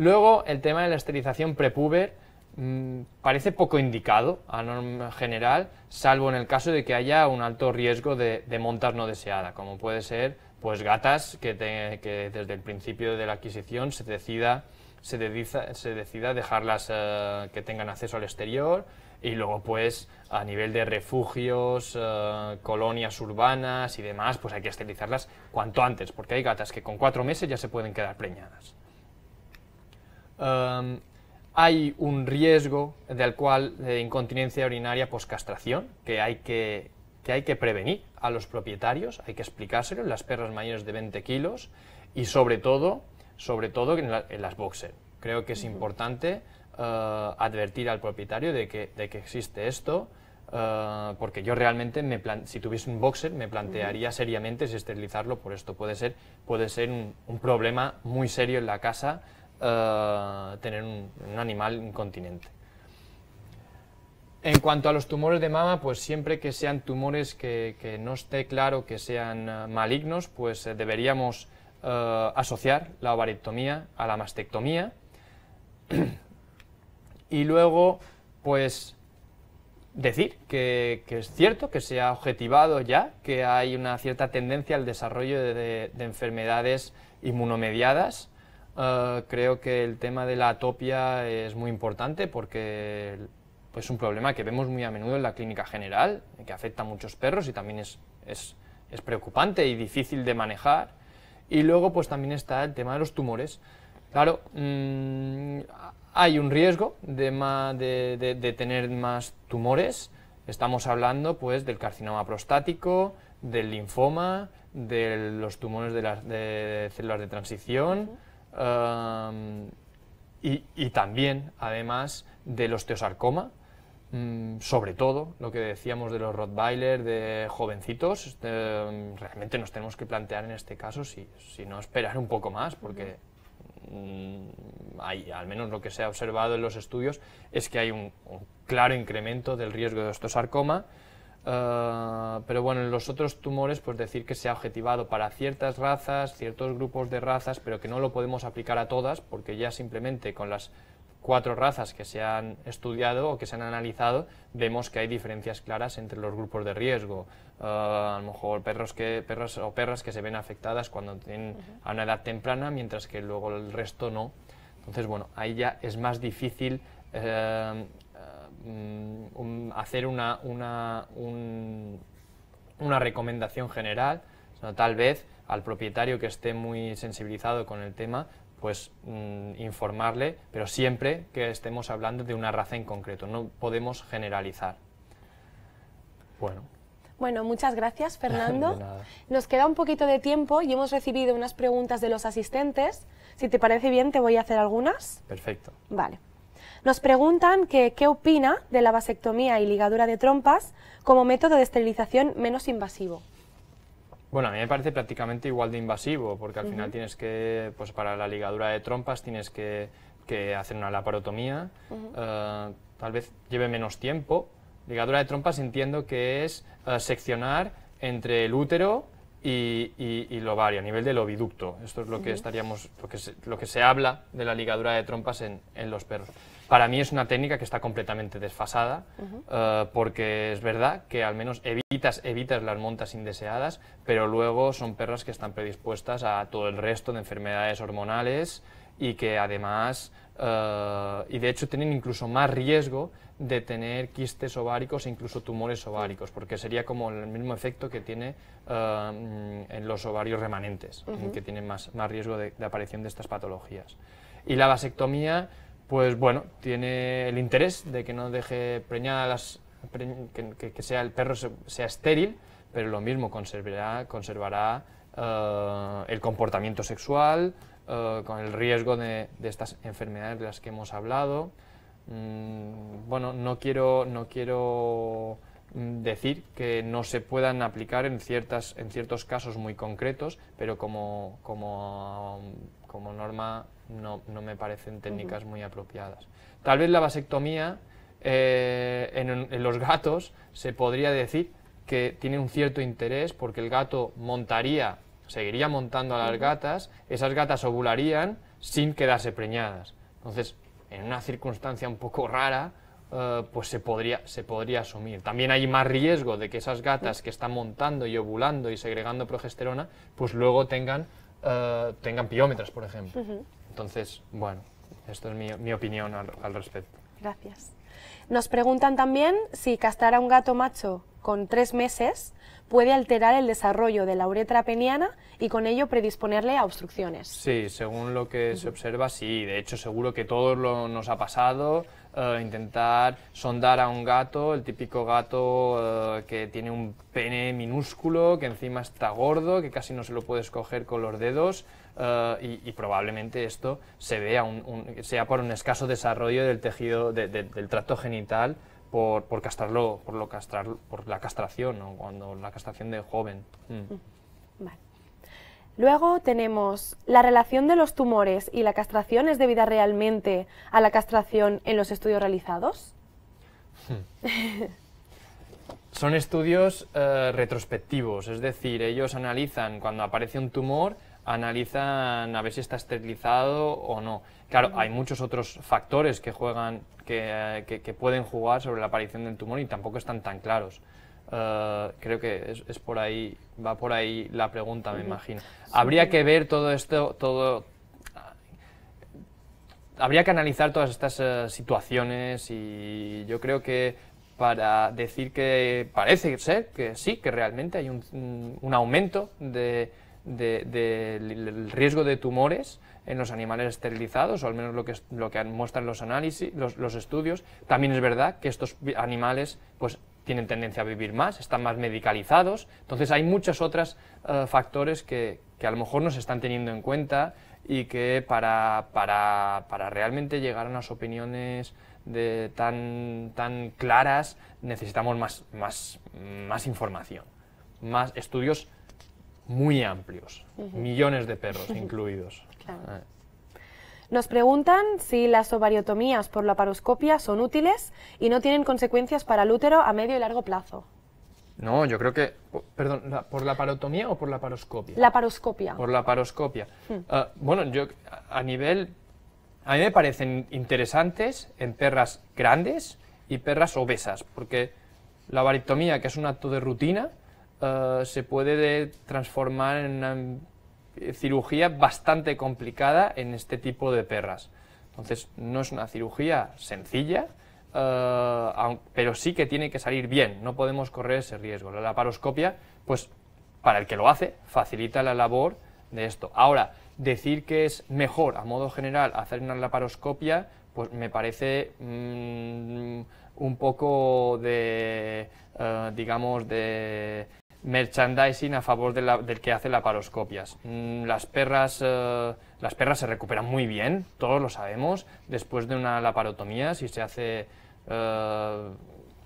Luego, el tema de la esterilización prepuber mm, parece poco indicado a norma general, salvo en el caso de que haya un alto riesgo de, montar no deseada, como puede ser pues gatas que, desde el principio de la adquisición se decida, se decida dejarlas eh, que tengan acceso al exterior y luego pues a nivel de refugios, eh, colonias urbanas y demás, pues hay que esterilizarlas cuanto antes, porque hay gatas que con cuatro meses ya se pueden quedar preñadas hay un riesgo del cual de incontinencia urinaria postcastración que hay que, que hay que prevenir a los propietarios, hay que explicárselo en las perras mayores de 20 kilos y sobre todo, sobre todo en, las boxer. Creo que es importante eh, advertir al propietario de que, existe esto, eh, porque yo realmente, si tuviese un boxer, me plantearía seriamente si esterilizarlo por esto. Puede ser, puede ser un, problema muy serio en la casa eh, tener un, animal incontinente. En cuanto a los tumores de mama, pues siempre que sean tumores que, no esté claro que sean eh, malignos, pues eh, deberíamos asociar la ovariectomía a la mastectomía. y luego, pues decir que, es cierto, que se ha objetivado ya, que hay una cierta tendencia al desarrollo de enfermedades inmunomediadas eh, creo que el tema de la atopia es muy importante porque es pues, un problema que vemos muy a menudo en la clínica general, que afecta a muchos perros y también es, es, preocupante y difícil de manejar. Y luego pues también está el tema de los tumores. Claro, mm, hay un riesgo de, de, tener más tumores. Estamos hablando pues del carcinoma prostático, del linfoma, de los tumores de las células de transición y, también, además, del osteosarcoma, mm, sobre todo lo que decíamos de los Rottweiler, de jovencitos, eh, realmente nos tenemos que plantear en este caso si, no esperar un poco más, porque mm, hay, al menos lo que se ha observado en los estudios es que hay un claro incremento del riesgo de osteosarcoma Ah, pero bueno, en los otros tumores, pues decir que se ha objetivado para ciertas razas, ciertos grupos de razas, pero que no lo podemos aplicar a todas, porque ya simplemente con las cuatro razas que se han estudiado o que se han analizado, vemos que hay diferencias claras entre los grupos de riesgo. Ah, a lo mejor perros que, perros o perras que se ven afectadas cuando tienen a una edad temprana, mientras que luego el resto no. Entonces, bueno, ahí ya es más difícil eh, Mm, hacer una, una, una recomendación general, tal vez al propietario que esté muy sensibilizado con el tema, pues mm, informarle, pero siempre que estemos hablando de una raza en concreto, no podemos generalizar. Bueno. Bueno, muchas gracias, Fernando. Nos queda un poquito de tiempo y hemos recibido unas preguntas de los asistentes. Si te parece bien, te voy a hacer algunas. Perfecto. Vale. Nos preguntan qué opina de la vasectomía y ligadura de trompas como método de esterilización menos invasivo. Bueno, a mí me parece prácticamente igual de invasivo, porque al final tienes que, pues para la ligadura de trompas tienes que, hacer una laparotomía, eh, tal vez lleve menos tiempo. Ligadura de trompas entiendo que es eh, seccionar entre el útero y, el ovario, a nivel del oviducto. Esto es lo que estaríamos, se, habla de la ligadura de trompas en, en los perros para mí es una técnica que está completamente desfasada, eh, porque es verdad que al menos evitas, evitas las montas indeseadas, pero luego son perras que están predispuestas a todo el resto de enfermedades hormonales y que además, eh, y de hecho tienen incluso más riesgo de tener quistes ováricos e incluso tumores ováricos, porque sería como el mismo efecto que tiene eh, en los ovarios remanentes, que tienen más, más riesgo de aparición de estas patologías. Y la vasectomía pues bueno, tiene el interés de que no deje preñada las, que, sea el perro sea estéril, pero lo mismo conservará, conservará eh, el comportamiento sexual, eh, con el riesgo de, estas enfermedades de las que hemos hablado. Mm, bueno, no quiero, no quiero mm, decir que no se puedan aplicar en, ciertas, en ciertos casos muy concretos, pero como como norma no, me parecen técnicas muy apropiadas. Tal vez la vasectomía eh, en, los gatos se podría decir que tiene un cierto interés porque el gato montaría, seguiría montando a las gatas, esas gatas ovularían sin quedarse preñadas. Entonces, en una circunstancia un poco rara, eh, pues se podría, se podría asumir. También hay más riesgo de que esas gatas que están montando y ovulando y segregando progesterona, pues luego tengan eh, tengan piómetros, por ejemplo. Entonces, bueno, esto es mi, opinión al, respecto. Gracias. Nos preguntan también si castrar a un gato macho con tres meses puede alterar el desarrollo de la uretra peniana y con ello predisponerle a obstrucciones. Sí, según lo que se observa, sí. De hecho, seguro que todo lo, nos ha pasado eh, intentar sondar a un gato, el típico gato eh, que tiene un pene minúsculo, que encima está gordo, que casi no se lo puede escoger con los dedos. Eh, y, probablemente esto se vea un, sea por un escaso desarrollo del tejido del tracto genital por, castrarlo, por, lo castrar, por la castración cuando la castración de joven. Mm. Mm. Vale. Luego tenemos la relación de los tumores y la castración es debida realmente a la castración en los estudios realizados. Hmm. Son estudios eh, retrospectivos, es decir, ellos analizan cuando aparece un tumor, analizan a ver si está esterilizado o no. Claro, hay muchos otros factores que juegan, eh, que pueden jugar sobre la aparición del tumor y tampoco están tan claros. Eh, creo que es, por ahí, va por ahí la pregunta, me imagino. Habría que ver todo esto, todo. Habría que analizar todas estas eh, situaciones y yo creo que para decir que parece ser que sí, que realmente hay un, mm, aumento del de, riesgo de tumores en los animales esterilizados, o al menos lo que, lo que muestran los análisis, los, los estudios. También es verdad que estos animales pues, tienen tendencia a vivir más, están más medicalizados. Entonces hay muchos otros eh, factores que, a lo mejor no se están teniendo en cuenta y que para, para, realmente llegar a unas opiniones de tan, tan claras necesitamos más, más, más información, más estudios muy amplios, millones de perros incluidos. Ah. Nos preguntan si las ovariotomías por la paroscopia son útiles y no tienen consecuencias para el útero a medio y largo plazo. No, yo creo que... Perdón, ¿por la parotomía o por la paroscopia? La paroscopia. Por la paroscopia. Hmm. Ah, bueno, yo a nivel... A mí me parecen interesantes en perras grandes y perras obesas, porque la ovariotomía, que es un acto de rutina, ah, se puede transformar en eh, cirugía bastante complicada en este tipo de perras. Entonces, no es una cirugía sencilla, eh, pero sí que tiene que salir bien, no podemos correr ese riesgo. La laparoscopia, pues para el que lo hace, facilita la labor de esto. Ahora, decir que es mejor, a modo general, hacer una laparoscopia, pues me parece mm, un poco de, eh, digamos, de merchandising a favor del que hace laparoscopias. Mm, las perras, eh, las perras se recuperan muy bien, todos lo sabemos, después de una laparotomía, si se hace eh,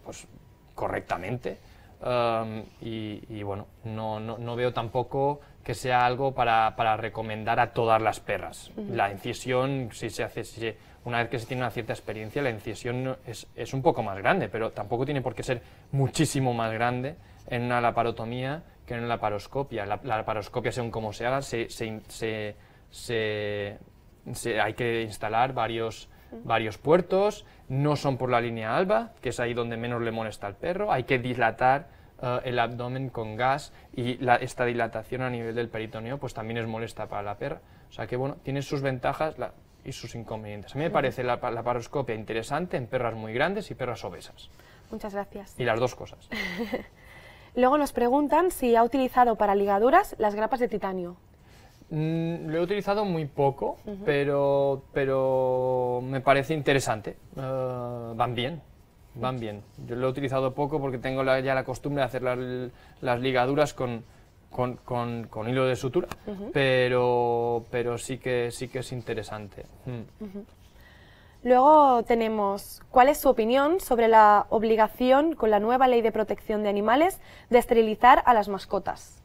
pues, correctamente. Em, y, bueno, no, veo tampoco que sea algo para, recomendar a todas las perras. La incisión, si se hace, una vez que se tiene una cierta experiencia, la incisión es, es un poco más grande, pero tampoco tiene por qué ser muchísimo más grande en una laparotomía que en una laparoscopia. La, laparoscopia, según como se haga, se, se, se, hay que instalar varios, varios puertos, no son por la línea alba, que es ahí donde menos le molesta al perro, hay que dilatar eh, el abdomen con gas y la, esta dilatación a nivel del peritoneo pues también es molesta para la perra. O sea que bueno, tiene sus ventajas y sus inconvenientes. A mí me parece la, laparoscopia interesante en perras muy grandes y perras obesas. Muchas gracias. Y las dos cosas. Luego nos preguntan si ha utilizado para ligaduras las grapas de titanio. Mm, lo he utilizado muy poco, pero, pero me parece interesante. Eh, van bien, van bien. Yo lo he utilizado poco porque tengo ya la costumbre de hacer las, ligaduras con, con, hilo de sutura, pero, pero sí, que, sí que es interesante. Mm. Luego tenemos cuál es su opinión sobre la obligación con la nueva ley de protección de animales de esterilizar a las mascotas.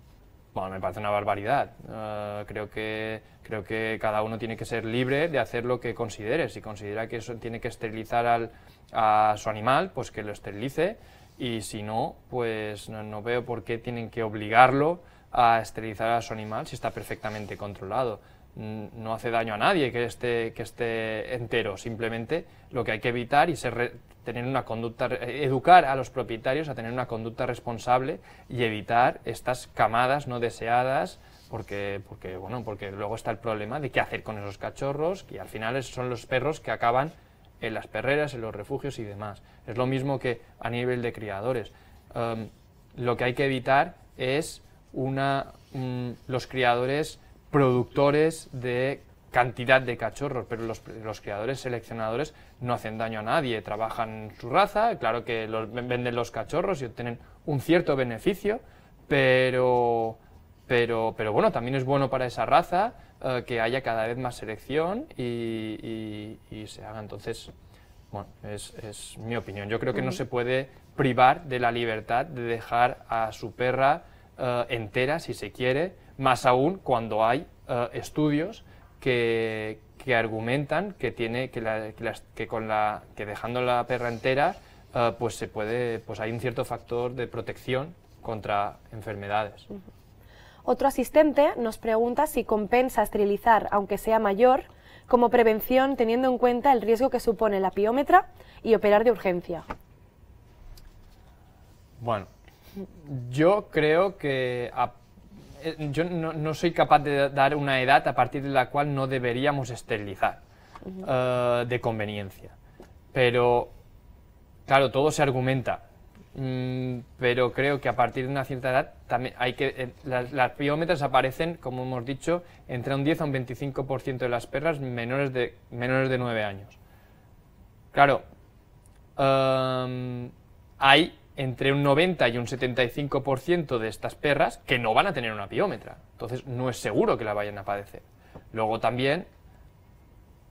Bueno, me parece una barbaridad. Eh, creo, que, cada uno tiene que ser libre de hacer lo que considere. Si considera que tiene que esterilizar a su animal, pues que lo esterilice. Y si no, pues no veo por qué tienen que obligarlo a esterilizar a su animal si está perfectamente controlado. Mm, no hace daño a nadie que esté, que esté entero, simplemente lo que hay que evitar y tener una conducta, eh, educar a los propietarios a tener una conducta responsable y evitar estas camadas no deseadas porque, porque, bueno, porque luego está el problema de qué hacer con esos cachorros que al final son los perros que acaban en las perreras, en los refugios y demás. Es lo mismo que a nivel de criadores. Em, lo que hay que evitar es una, mm, los criadores productores de cantidad de cachorros, pero los, creadores, seleccionadores no hacen daño a nadie, trabajan su raza, claro que venden los cachorros y obtienen un cierto beneficio, pero, pero, pero bueno, también es bueno para esa raza eh, que haya cada vez más selección y, se haga entonces, bueno, es, mi opinión. Yo creo que no se puede privar de la libertad de dejar a su perra eh, entera, si se quiere, más aún cuando hay eh, estudios que, argumentan que, tiene, que, con la, que dejando la perra entera eh, pues se puede, pues hay un cierto factor de protección contra enfermedades. Otro asistente nos pregunta si compensa esterilizar, aunque sea mayor, como prevención teniendo en cuenta el riesgo que supone la piómetra y operar de urgencia. Bueno, yo creo que eh, yo no, soy capaz de dar una edad a partir de la cual no deberíamos esterilizar eh, de conveniencia. Pero, claro, todo se argumenta. Mm, pero creo que a partir de una cierta edad también hay que eh, las, biómetras aparecen, como hemos dicho, entre un 10 a un 25% de las perras menores de, menores de 9 años. Claro, em, hay entre un 90 y un 75% de estas perras que no van a tener una piómetra. Entonces no es seguro que la vayan a padecer. Luego también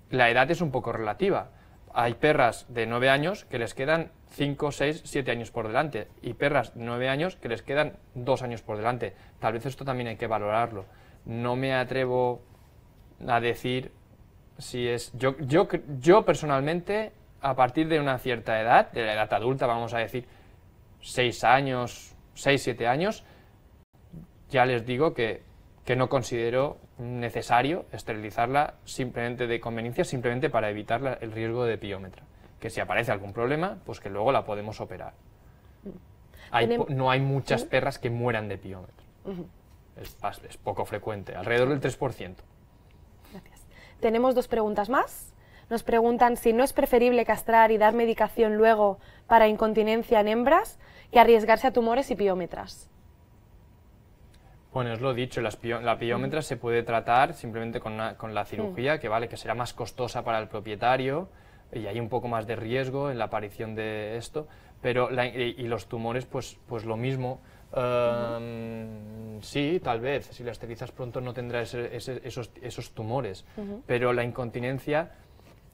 la edad es un poco relativa. Hay perras de 9 años que les quedan 5, 6, 7 años por delante y perras de 9 años que les quedan 2 años por delante. Tal vez esto también hay que valorarlo. No me atrevo a decir si es... Yo, yo, yo personalmente, a partir de una cierta edad, de la edad adulta vamos a decir, seis años, seis, siete años, ya les digo que, no considero necesario esterilizarla simplemente de conveniencia, simplemente para evitar el riesgo de piómetra. Que si aparece algún problema, pues que luego la podemos operar. no hay muchas perras que mueran de piómetro. es, es, poco frecuente, alrededor del 3%. Gracias. Tenemos dos preguntas más. Nos preguntan si no es preferible castrar y dar medicación luego para incontinencia en hembras que arriesgarse a tumores y piómetras. Bueno, es lo dicho, la, piómetra se puede tratar simplemente con, la cirugía, mm. que vale, que será más costosa para el propietario y hay un poco más de riesgo en la aparición de esto, pero y, los tumores, pues, pues lo mismo. Em, sí, tal vez, si la esterilizas pronto no tendrás esos, esos, tumores, pero la incontinencia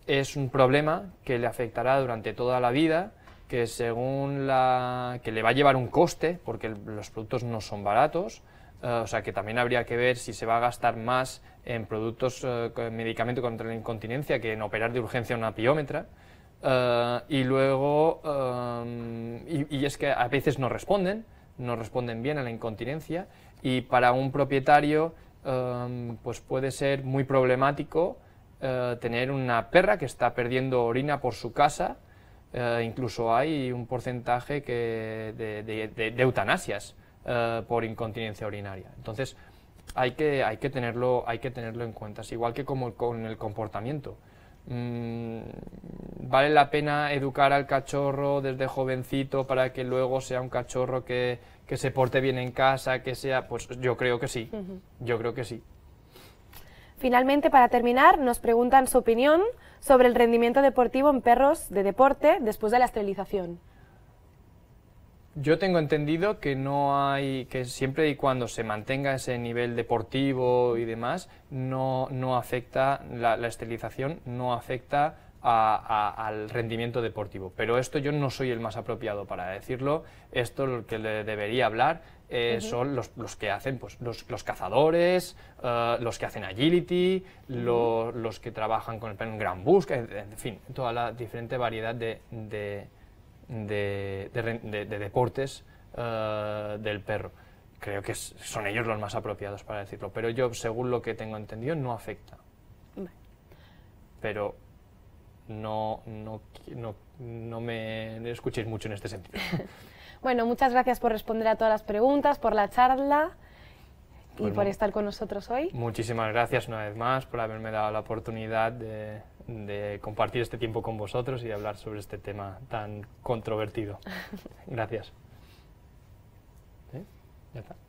es un problema que le afectará durante toda la vida, que según la que le va a llevar un coste, porque los productos no son baratos, eh, o sea que también habría que ver si se va a gastar más en productos, eh, medicamento contra la incontinencia que en operar de urgencia una piómetra. Eh, y luego, y, es que a veces no responden, no responden bien a la incontinencia y para un propietario pues puede ser muy problemático eh, tener una perra que está perdiendo orina por su casa. Eh, incluso hay un porcentaje de, eutanasias eh, por incontinencia urinaria. Entonces, hay que, hay, que tenerlo, hay que tenerlo en cuenta. igual que como con el comportamiento. Mm, ¿Vale la pena educar al cachorro desde jovencito para que luego sea un cachorro que, se porte bien en casa, que sea...? Pues yo creo que sí, yo creo que sí. Finalmente, para terminar, nos preguntan su opinión sobre el rendimiento deportivo en perros de deporte después de la esterilización. Yo tengo entendido que no hay, que siempre y cuando se mantenga ese nivel deportivo y demás, no, no afecta, la, esterilización no afecta al rendimiento deportivo. Pero esto yo no soy el más apropiado para decirlo, esto es lo que le debería hablar eh, son los, que hacen pues, los, cazadores, eh, los que hacen agility, los que trabajan con el perro en gran busca, en, fin, toda la diferente variedad de, deportes eh, del perro. Creo que son ellos los más apropiados para decirlo, pero yo, según lo que tengo entendido, no afecta. Pero no, no, no me escuchéis mucho en este sentido. Bueno, muchas gracias por responder a todas las preguntas, por la charla y pues por estar con nosotros hoy. Muchísimas gracias una vez más por haberme dado la oportunidad de, compartir este tiempo con vosotros y de hablar sobre este tema tan controvertido. gracias. ¿Eh? ¿Ya